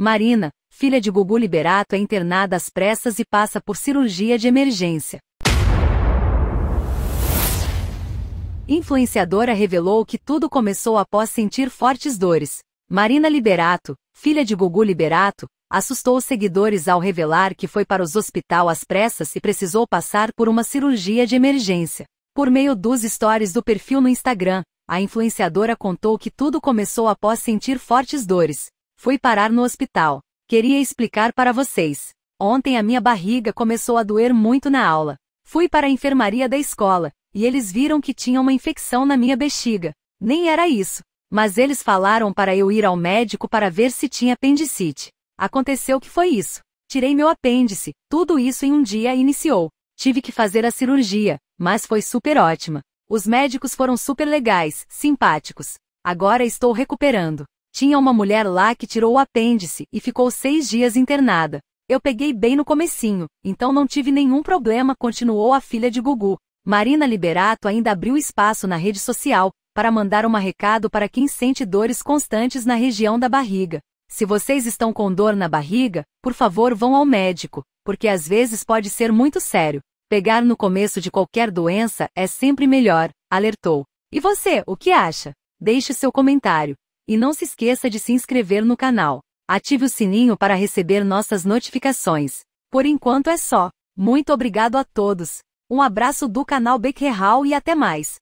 Marina, filha de Gugu Liberato, é internada às pressas e passa por cirurgia de emergência. Influenciadora revelou que tudo começou após sentir fortes dores. Marina Liberato, filha de Gugu Liberato, assustou os seguidores ao revelar que foi para os hospital às pressas e precisou passar por uma cirurgia de emergência. Por meio dos stories do perfil no Instagram, a influenciadora contou que tudo começou após sentir fortes dores, Fui parar no hospital. Queria explicar para vocês. Ontem a minha barriga começou a doer muito na aula. Fui para a enfermaria da escola, e eles viram que tinha uma infecção na minha bexiga. Nem era isso. Mas eles falaram para eu ir ao médico para ver se tinha apendicite. Aconteceu que foi isso. Tirei meu apêndice, tudo isso em um dia iniciou. Tive que fazer a cirurgia, mas foi super ótima. Os médicos foram super legais, simpáticos. Agora estou recuperando. Tinha uma mulher lá que tirou o apêndice e ficou seis dias internada. Eu peguei bem no comecinho, então não tive nenhum problema, continuou a filha de Gugu. Marina Liberato ainda abriu espaço na rede social para mandar um recado para quem sente dores constantes na região da barriga. Se vocês estão com dor na barriga, por favor vão ao médico, porque às vezes pode ser muito sério. Pegar no começo de qualquer doença é sempre melhor, alertou. E você, o que acha? Deixe seu comentário. E não se esqueça de se inscrever no canal. Ative o sininho para receber nossas notificações. Por enquanto é só. Muito obrigado a todos. Um abraço do canal Becquerel e até mais.